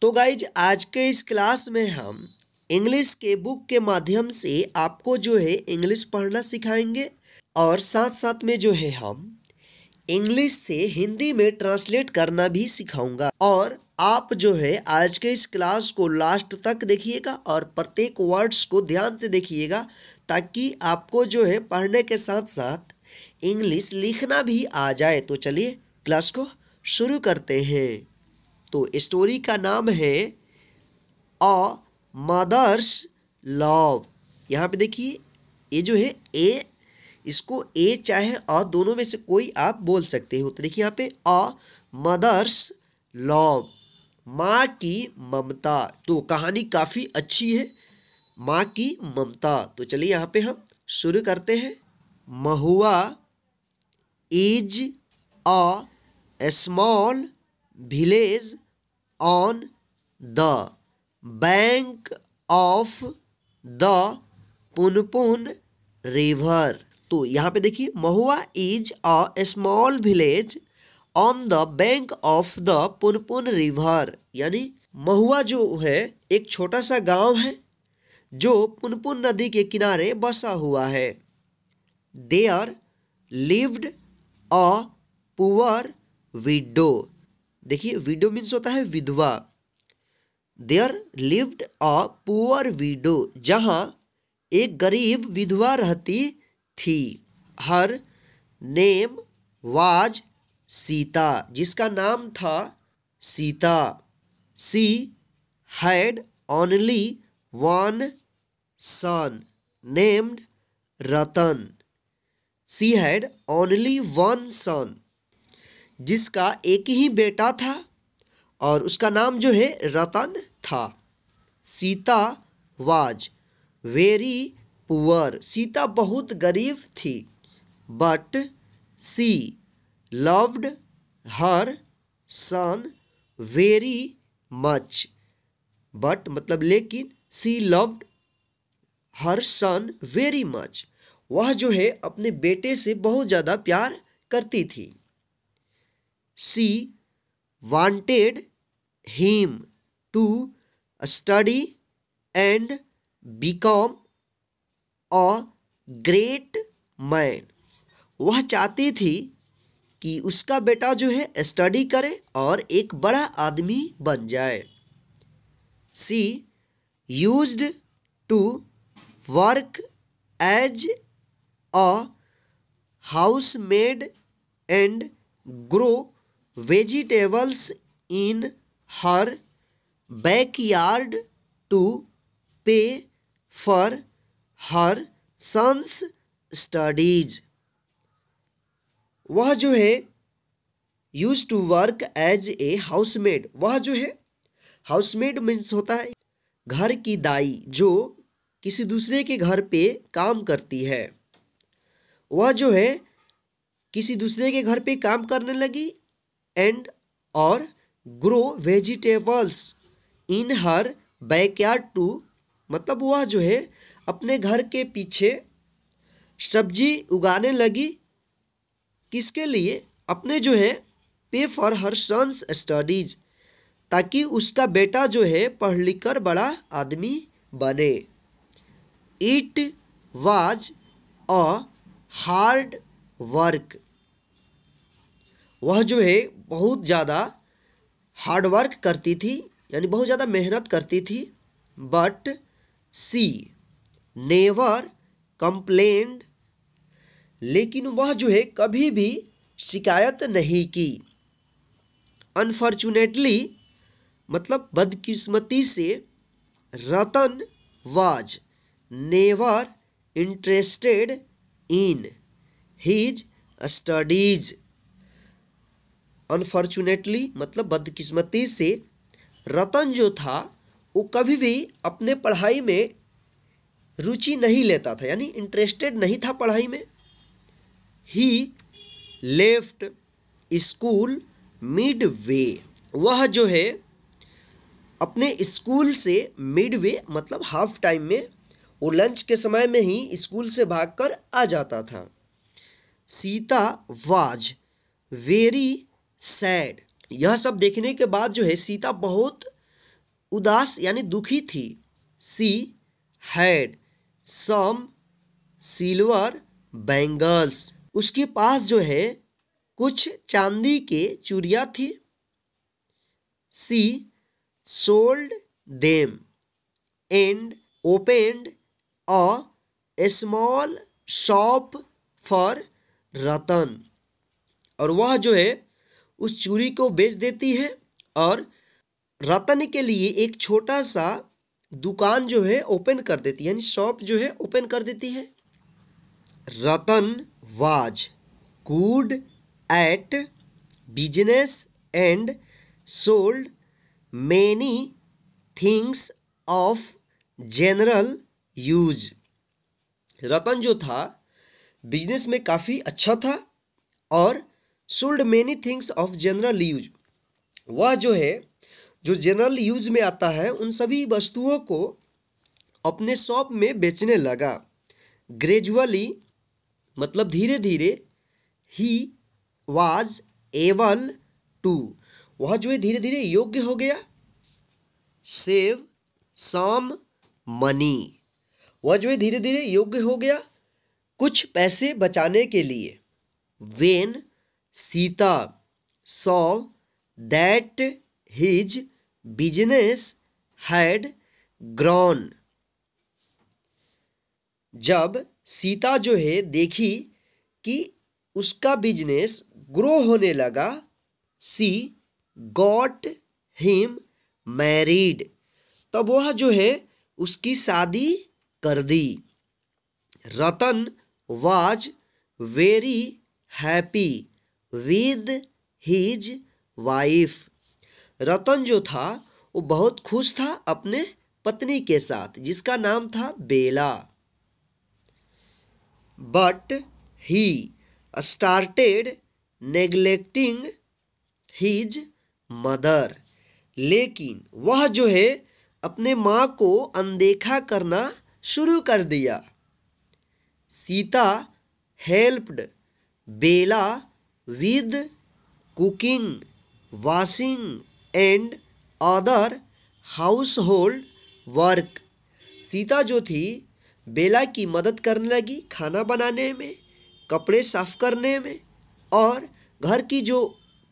तो गाइज आज के इस क्लास में हम इंग्लिश के बुक के माध्यम से आपको जो है इंग्लिश पढ़ना सिखाएंगे और साथ साथ में जो है हम इंग्लिश से हिंदी में ट्रांसलेट करना भी सिखाऊंगा और आप जो है आज के इस क्लास को लास्ट तक देखिएगा और प्रत्येक वर्ड्स को ध्यान से देखिएगा ताकि आपको जो है पढ़ने के साथ साथ इंग्लिश लिखना भी आ जाए तो चलिए क्लास को शुरू करते हैं तो स्टोरी का नाम है अ मदर्स लव यहाँ पे देखिए ये जो है ए इसको ए चाहे अ दोनों में से कोई आप बोल सकते हो तो देखिए यहाँ पे अ मदर्स लव माँ की ममता तो कहानी काफ़ी अच्छी है माँ की ममता तो चलिए यहाँ पे हम शुरू करते हैं Mahua is a small village on the bank of the Punpun river तो यहाँ पे देखिए Mahua is a small village on the bank of the Punpun river यानी महुआ जो है एक छोटा सा गांव है जो पुनपुन नदी के किनारे बसा हुआ है there lived a poor widow देखिए विडो मीन्स होता है विधवा there lived a poor widow जहाँ एक गरीब विधवा रहती थी हर नेम वाज सीता जिसका नाम था Sita she had only one son named Ratan she had only one son जिसका एक ही बेटा था और उसका नाम जो है रतन था Sita was very poor Sita बहुत गरीब थी but she loved her son very much but मतलब लेकिन she loved her son very much वह जो है अपने बेटे से बहुत ज़्यादा प्यार करती थी she wanted him to study and become a great man वह चाहती थी कि उसका बेटा जो है स्टडी करे और एक बड़ा आदमी बन जाए she used to work as a house maid and grow vegetables in her backyard to pay for her sons studies वह जो है used to work as a housemaid वह जो है हाउसमेड मीन्स होता है घर की दाई जो किसी दूसरे के घर पे काम करती है वह जो है किसी दूसरे के घर पे काम करने लगी एंड और grow vegetables in her backyard to मतलब वह जो है अपने घर के पीछे सब्जी उगाने लगी किसके लिए अपने जो है पे फॉर हर सन्स स्टडीज ताकि उसका बेटा जो है पढ़ लिख कर बड़ा आदमी बने it was a hard work वह जो है बहुत ज़्यादा हार्डवर्क करती थी यानी बहुत ज़्यादा मेहनत करती थी बट सी नेवर कंप्लेंड लेकिन वह जो है कभी भी शिकायत नहीं की अनफॉर्चुनेटली मतलब बदकिस्मती से Ratan was never interested in his studies unfortunately मतलब बदकिस्मती से रतन जो था वो कभी भी अपने पढ़ाई में रुचि नहीं लेता था यानी इंटरेस्टेड नहीं था पढ़ाई में ही लेफ्ट स्कूल मिड वे वह जो है अपने स्कूल से मिड वे मतलब हाफ टाइम में वो लंच के समय में ही स्कूल से भागकर आ जाता था सीता वाज वेरी सैड यह सब देखने के बाद जो है सीता बहुत उदास यानी दुखी थी she had some silver bangles उसके पास जो है कुछ चांदी के चूड़िया थी she sold them and opened a small shop for Ratan और वह जो है उस चूड़ी को बेच देती है और रतन के लिए एक छोटा सा दुकान जो है ओपन कर देती है यानी शॉप जो है ओपन कर देती है Ratan was good at business and sold many things of general use Ratan जो था बिजनेस में काफ़ी अच्छा था और sold many things of general use वह जो है जो जनरल यूज में आता है उन सभी वस्तुओं को अपने शॉप में बेचने लगा ग्रेजुअली मतलब धीरे धीरे ही वाज एवल टू वह जो है धीरे धीरे योग्य हो गया सेव सम मनी वह जो है धीरे धीरे योग्य हो गया कुछ पैसे बचाने के लिए when Sita saw that his business had grown जब सीता जो है देखी कि उसका बिजनेस ग्रो होने लगा सी गॉट हिम मैरिड तब वह जो है उसकी शादी कर दी Ratan was very happy with his wife Ratan जो था वो बहुत खुश था अपने पत्नी के साथ जिसका नाम था Bela but he started neglecting his mother लेकिन वह जो है अपने माँ को अनदेखा करना शुरू कर दिया Sita helped Bela with cooking washing and other household work Sita जो थी बेला की मदद करने लगी खाना बनाने में कपड़े साफ करने में और घर की जो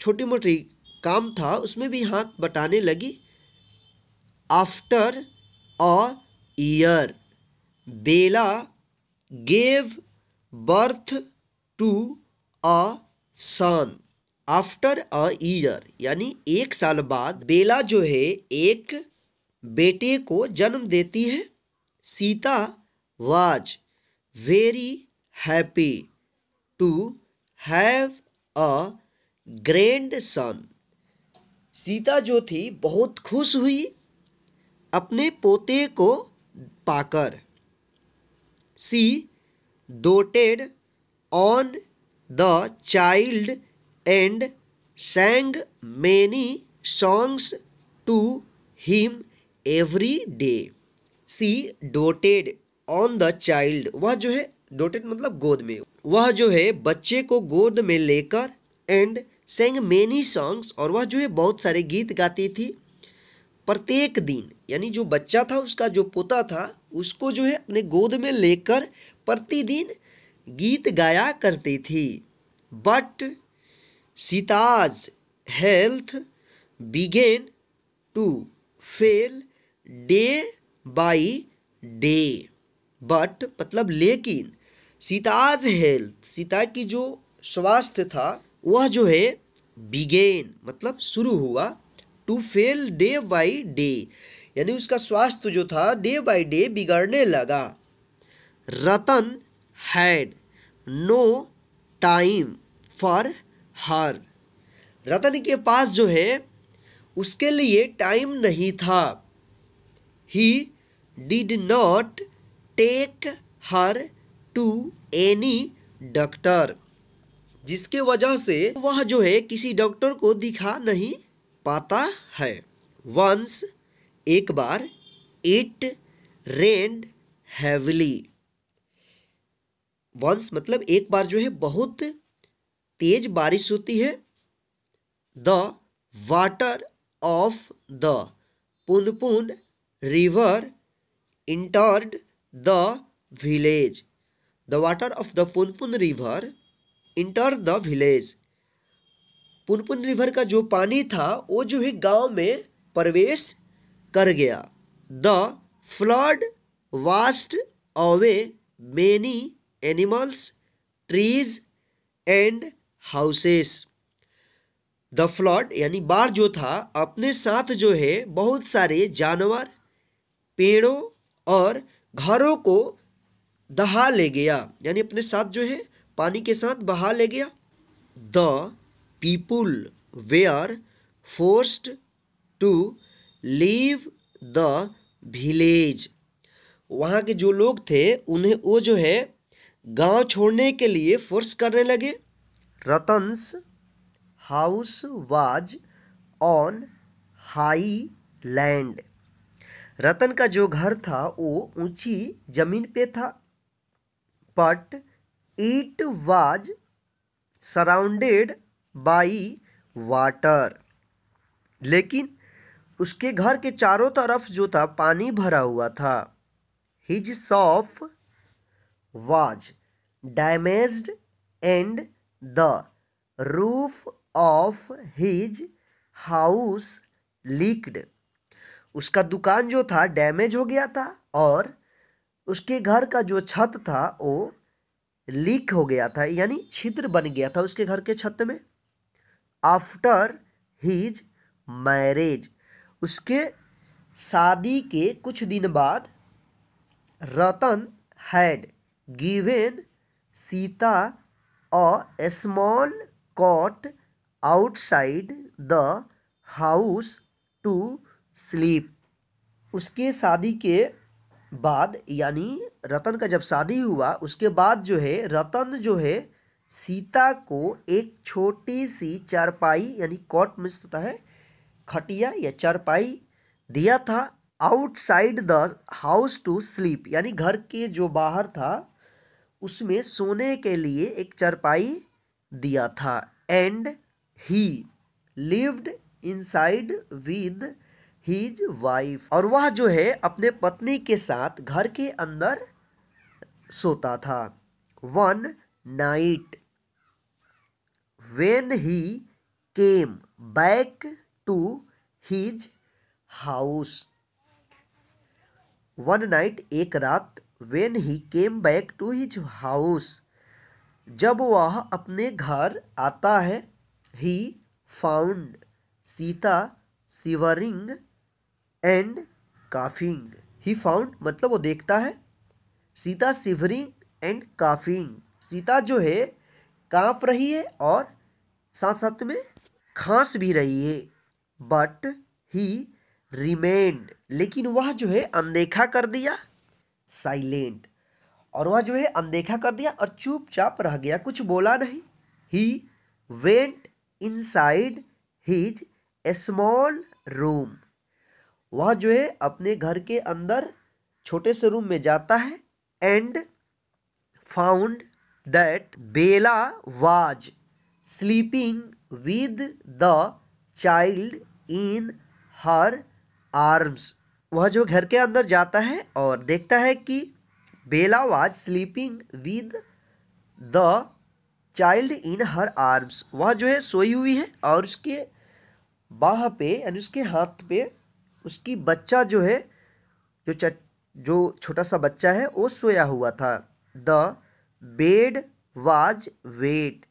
छोटी मोटी काम था उसमें भी हाथ बटाने लगी after a year Bela gave birth to a son after a year यानी एक साल बाद बेला जो है एक बेटे को जन्म देती है Sita was very happy to have a grandson Sita जो थी बहुत खुश हुई अपने पोते को पाकर she doted on the child and sang many songs to him every day she doted on the child वह जो है डोटेड मतलब गोद में वह जो है बच्चे को गोद में लेकर एंड सेंग मेनी सॉन्ग्स और वह जो है बहुत सारे गीत गाती थी प्रत्येक दिन यानी जो बच्चा था उसका जो पोता था उसको जो है अपने गोद में लेकर प्रतिदिन गीत गाया करती थी but Sita's health began to fail day by day but मतलब लेकिन सीताज हेल्थ सीता की जो स्वास्थ्य था वह जो है बिगेन मतलब शुरू हुआ to fail day by day यानी उसका स्वास्थ्य जो था डे बाई डे बिगड़ने लगा Ratan had no time for her Ratan के पास जो है उसके लिए टाइम नहीं था he did not take her to any doctor जिसके वजह से वह जो है किसी डॉक्टर को दिखा नहीं पाता है वंस एक बार इट रेंड हैवली वंस मतलब एक बार जो है बहुत तेज बारिश होती है the water of the Punpun river entered the village the water of the Punpun river enter the village Punpun river का जो पानी था वो जो है गांव में प्रवेश कर गया the flood washed away many animals, trees and houses. The flood यानी बाढ़ जो था अपने साथ जो है बहुत सारे जानवर पेड़ों और घरों को दहा ले गया यानी अपने साथ जो है पानी के साथ बहा ले गया the people they are forced to leave the village वहाँ के जो लोग थे उन्हें वो जो है गांव छोड़ने के लिए फोर्स करने लगे Ratan's house was on high land Ratan का जो घर था वो ऊंची जमीन पे था but it was surrounded by water लेकिन उसके घर के चारों तरफ जो था पानी भरा हुआ था his shop was damaged and the roof of his house leaked उसका दुकान जो था डैमेज हो गया था और उसके घर का जो छत था वो लीक हो गया था यानी छिद्र बन गया था उसके घर के छत में आफ्टर हीज मैरिज उसके शादी के कुछ दिन बाद Ratan had given Sita a small cot outside the house to sleep. उसके शादी के बाद यानी रतन का जब शादी हुआ उसके बाद जो है रतन जो है सीता को एक छोटी सी चारपाई यानी कॉट मिस होता है खटिया या चारपाई दिया था outside the house to sleep यानी घर के जो बाहर था उसमें सोने के लिए एक चरपाई दिया था and he lived inside with his wife और वह जो है अपने पत्नी के साथ घर के अंदर सोता था one night when he came back to his house one night एक रात when he came back to his house जब वह अपने घर आता है he found Sita shivering and coughing he found मतलब वो देखता है Sita shivering and coughing Sita जो है काँप रही है और साथ साथ में खांस भी रही है बट ही रिमेन्ड लेकिन वह जो है अनदेखा कर दिया साइलेंट और वह जो है अनदेखा कर दिया और चुपचाप रह गया कुछ बोला नहीं he went inside his small room वह जो है अपने घर के अंदर छोटे से रूम में जाता है and found that Bela was sleeping with the child in her arms वह जो घर के अंदर जाता है और देखता है कि Bela was sleeping with the child in her arms वह जो है सोई हुई है और उसके बाह पे यानी उसके हाथ पे उसकी बच्चा जो है जो चट जो छोटा सा बच्चा है वो सोया हुआ था द बेड वाज वेट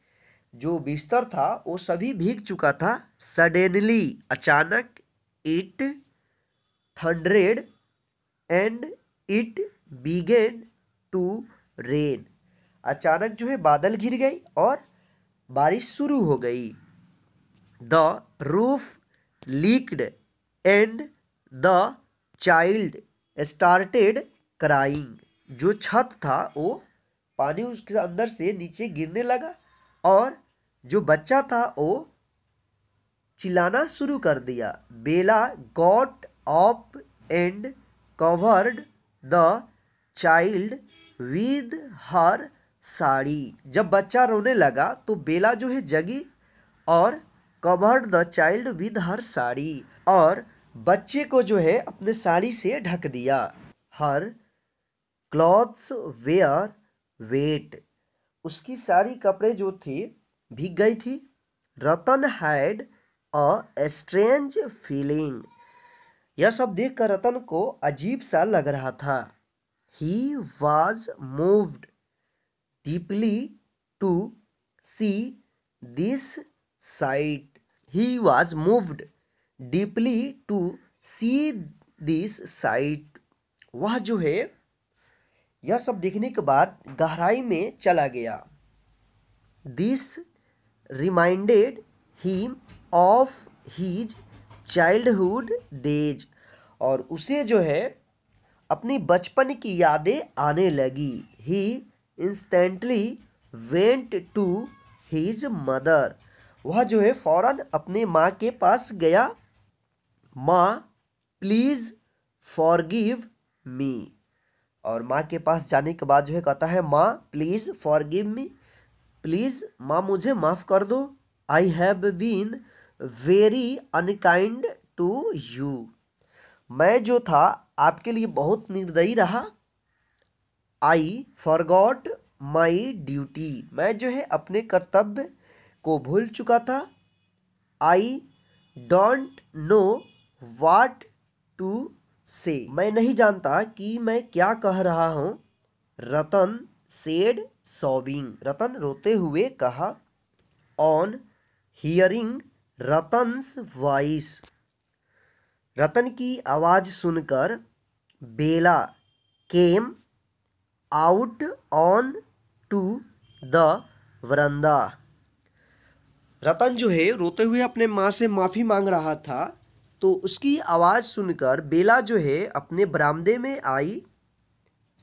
जो बिस्तर था वो सभी भीग चुका था सडनली अचानक it thundered and it began to rain अचानक जो है बादल घिर गई और बारिश शुरू हो गई the roof leaked and the child started crying जो छत था वो पानी उसके अंदर से नीचे गिरने लगा और जो बच्चा था वो चिल्लाना शुरू कर दिया Bela got up and covered the child with her sari जब बच्चा रोने लगा तो बेला जो है जगी और covered the child with her sari और बच्चे को जो है अपने साड़ी से ढक दिया हर क्लॉथ्स वेयर वेट उसकी सारी कपड़े जो थी भीग गई थी Ratan had a strange feeling यह सब देखकर रतन को अजीब सा लग रहा था he was moved deeply to see this sight he was moved deeply to see this sight वह जो है यह सब देखने के बाद गहराई में चला गया this reminded him of his childhood days और उसे जो है अपनी बचपन की यादें आने लगी he instantly went to his mother वह जो है फौरन अपने माँ के पास गया माँ प्लीज़ फॉरगिव मी और माँ के पास जाने के बाद जो है कहता है माँ प्लीज़ फॉरगिव मी प्लीज़ माँ मुझे माफ़ कर दो I have been very unkind to you मैं जो था आपके लिए बहुत निर्दयी रहा आई फॉरगॉट माई ड्यूटी मैं जो है अपने कर्तव्य को भूल चुका था I don't know what to say मैं नहीं जानता कि मैं क्या कह रहा हूँ रतन सेड सॉबिंग रतन रोते हुए कहा on hearing Ratan's voice Ratan की आवाज़ सुनकर Bela came out on to the veranda Ratan जो है रोते हुए अपने माँ से माफ़ी मांग रहा था तो उसकी आवाज़ सुनकर बेला जो है अपने बरामदे में आई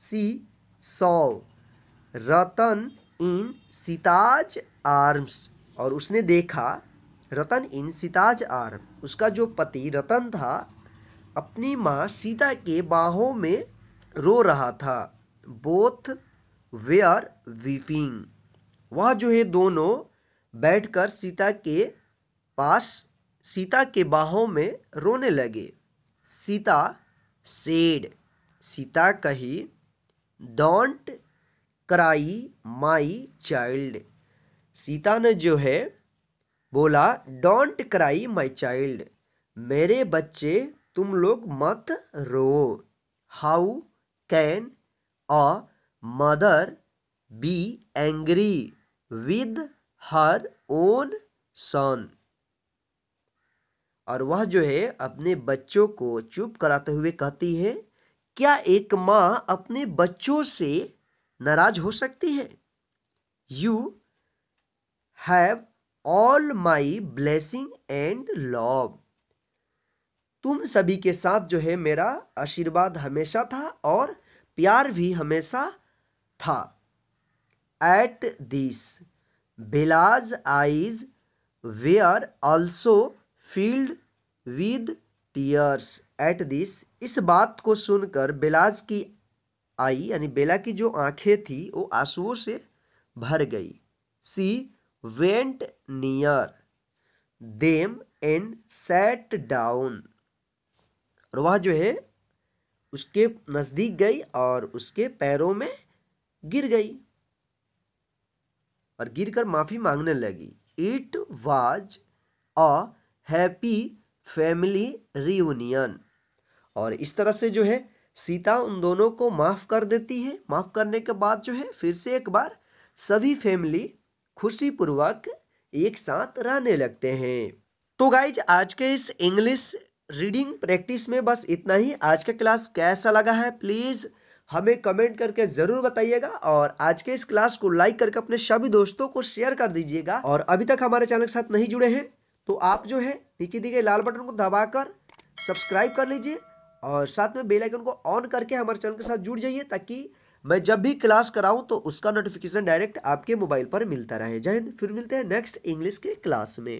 सी सौ रतन इन सीताज आर्म्स और उसने देखा रतन इन सिताज आर उसका जो पति रतन था अपनी माँ सीता के बाहों में रो रहा था बोथ वे आर वीपिंग वह जो है दोनों बैठकर सीता के पास सीता के बाहों में रोने लगे सीता सेड सीता कही don't cry my child Sita ने जो है बोला डोंट क्राई माई चाइल्ड मेरे बच्चे तुम लोग मत रो how can a mother be angry with her own son और वह जो है अपने बच्चों को चुप कराते हुए कहती है क्या एक माँ अपने बच्चों से नाराज हो सकती है you have all my blessing and love तुम सभी के साथ जो है मेरा आशीर्वाद हमेशा था और प्यार भी हमेशा था at this Bela's eyes they are also filled with tears at this इस बात को सुनकर बेलाज की आई यानी बेला की जो आंखें थी वो आंसुओं से भर गई सी went near them and sat down और वह जो है उसके नज़दीक गई और उसके पैरों में गिर गई और गिर कर माफ़ी मांगने लगी it was a happy family reunion और इस तरह से जो है सीता उन दोनों को माफ़ कर देती है माफ़ करने के बाद जो है फिर से एक बार सभी फैमिली खुशी पूर्वक एक साथ रहने लगते हैं तो गाइज आज के इस इंग्लिश रीडिंग प्रैक्टिस में बस इतना ही आज का क्लास कैसा लगा है प्लीज़ हमें कमेंट करके ज़रूर बताइएगा और आज के इस क्लास को लाइक करके अपने सभी दोस्तों को शेयर कर दीजिएगा और अभी तक हमारे चैनल के साथ नहीं जुड़े हैं तो आप जो है नीचे दिए गए लाल बटन को दबाकर सब्सक्राइब कर लीजिए और साथ में बेल आइकन को ऑन करके हमारे चैनल के साथ जुड़ जाइए ताकि मैं जब भी क्लास कराऊँ तो उसका नोटिफिकेशन डायरेक्ट आपके मोबाइल पर मिलता रहे जय हिंद फिर मिलते हैं नेक्स्ट इंग्लिश के क्लास में